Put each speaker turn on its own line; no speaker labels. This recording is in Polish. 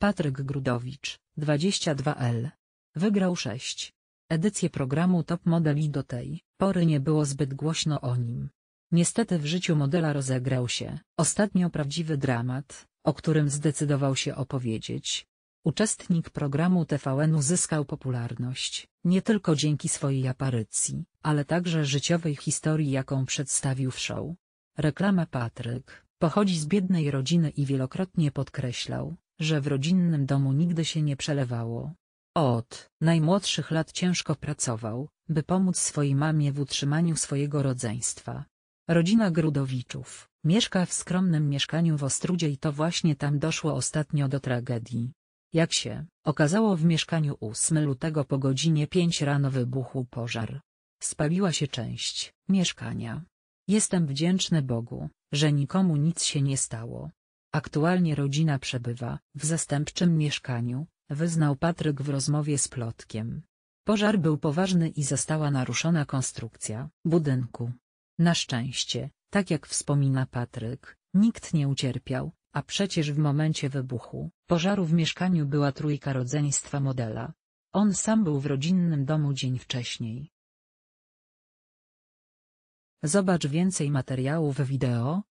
Patryk Grudowicz, 22L. Wygrał 6. Edycję programu Top Model i do tej pory nie było zbyt głośno o nim. Niestety w życiu modela rozegrał się ostatnio prawdziwy dramat, o którym zdecydował się opowiedzieć. Uczestnik programu TVN uzyskał popularność, nie tylko dzięki swojej aparycji, ale także życiowej historii jaką przedstawił w show. Reklama Patryk pochodzi z biednej rodziny i wielokrotnie podkreślał, że w rodzinnym domu nigdy się nie przelewało. Od najmłodszych lat ciężko pracował, by pomóc swojej mamie w utrzymaniu swojego rodzeństwa. Rodzina Grudowiczów mieszka w skromnym mieszkaniu w Ostrudzie i to właśnie tam doszło ostatnio do tragedii. Jak się okazało w mieszkaniu 8 lutego po godzinie 5 rano wybuchł pożar. Spaliła się część mieszkania. Jestem wdzięczny Bogu, że nikomu nic się nie stało. Aktualnie rodzina przebywa w zastępczym mieszkaniu, wyznał Patryk w rozmowie z Plotkiem. Pożar był poważny i została naruszona konstrukcja budynku. Na szczęście, tak jak wspomina Patryk, nikt nie ucierpiał, a przecież w momencie wybuchu pożaru w mieszkaniu była trójka rodzeństwa modela. On sam był w rodzinnym domu dzień wcześniej. Zobacz więcej materiałów wideo,